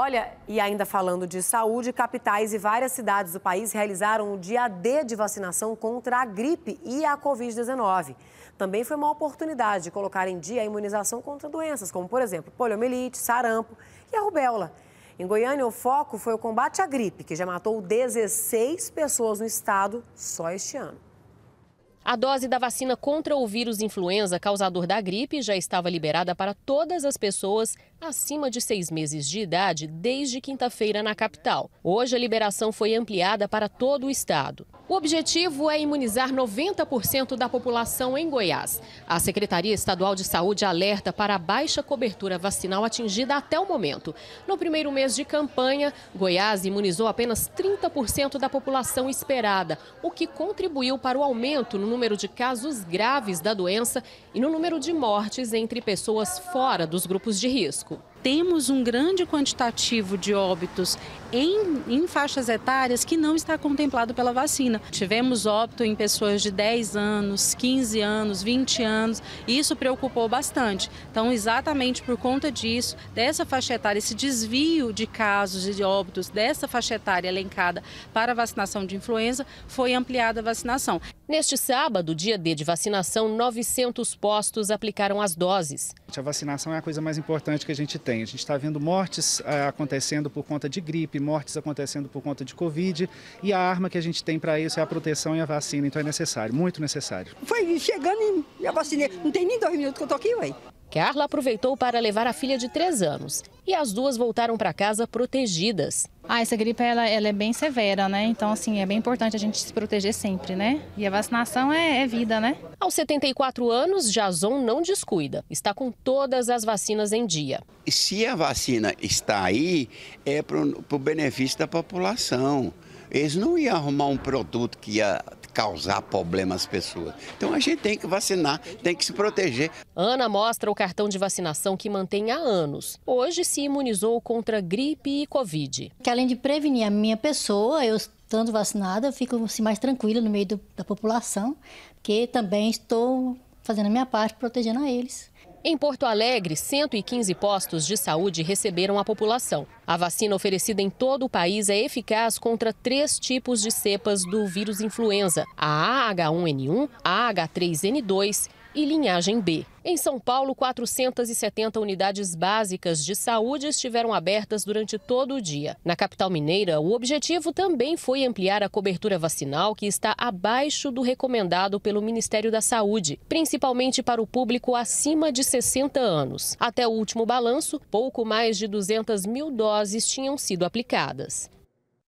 Olha, e ainda falando de saúde, capitais e várias cidades do país realizaram o dia D de vacinação contra a gripe e a Covid-19. Também foi uma oportunidade de colocar em dia a imunização contra doenças, como, por exemplo, poliomielite, sarampo e a rubéola. Em Goiânia, o foco foi o combate à gripe, que já matou 16 pessoas no estado só este ano. A dose da vacina contra o vírus influenza causador da gripe já estava liberada para todas as pessoas acima de seis meses de idade desde quinta-feira na capital. Hoje, a liberação foi ampliada para todo o estado. O objetivo é imunizar 90% da população em Goiás. A Secretaria Estadual de Saúde alerta para a baixa cobertura vacinal atingida até o momento. No primeiro mês de campanha, Goiás imunizou apenas 30% da população esperada, o que contribuiu para o aumento no número de casos graves da doença e no número de mortes entre pessoas fora dos grupos de risco temos um grande quantitativo de óbitos em, em, faixas etárias que não está contemplado pela vacina. Tivemos óbito em pessoas de 10 anos, 15 anos, 20 anos, e isso preocupou bastante. Então, exatamente por conta disso, dessa faixa etária, esse desvio de casos e de óbitos dessa faixa etária elencada para vacinação de influenza, foi ampliada a vacinação. Neste sábado, dia D de vacinação, 900 postos aplicaram as doses. A vacinação é a coisa mais importante que a gente tem tem. A gente está vendo mortes ah, acontecendo por conta de gripe, mortes acontecendo por conta de Covid, e a arma que a gente tem para isso é a proteção e a vacina. Então é necessário, muito necessário. Foi chegando e a vacina. Não tem nem dois minutos que eu tô aqui, ué. Carla aproveitou para levar a filha de 3 anos e as duas voltaram para casa protegidas. Ah, essa gripe ela, ela, é bem severa, né? Então, assim, é bem importante a gente se proteger sempre, né? E a vacinação é, é vida, né? Aos 74 anos, Jason não descuida. Está com todas as vacinas em dia. Se a vacina está aí, é para o benefício da população. Eles não iam arrumar um produto que ia causar problemas às pessoas. Então a gente tem que vacinar, tem que se proteger. Ana mostra o cartão de vacinação que mantém há anos. Hoje se imunizou contra gripe e Covid. Que além de prevenir a minha pessoa, eu estando vacinada, eu fico assim, mais tranquila no meio do, da população, porque também estou fazendo a minha parte protegendo a eles. Em Porto Alegre, 115 postos de saúde receberam a população. A vacina oferecida em todo o país é eficaz contra três tipos de cepas do vírus influenza: a AH1N1, a AH3N2 e linhagem B. Em São Paulo, 470 unidades básicas de saúde estiveram abertas durante todo o dia. Na capital mineira, o objetivo também foi ampliar a cobertura vacinal, que está abaixo do recomendado pelo Ministério da Saúde, principalmente para o público acima de 60 anos. Até o último balanço, pouco mais de 200 mil doses tinham sido aplicadas.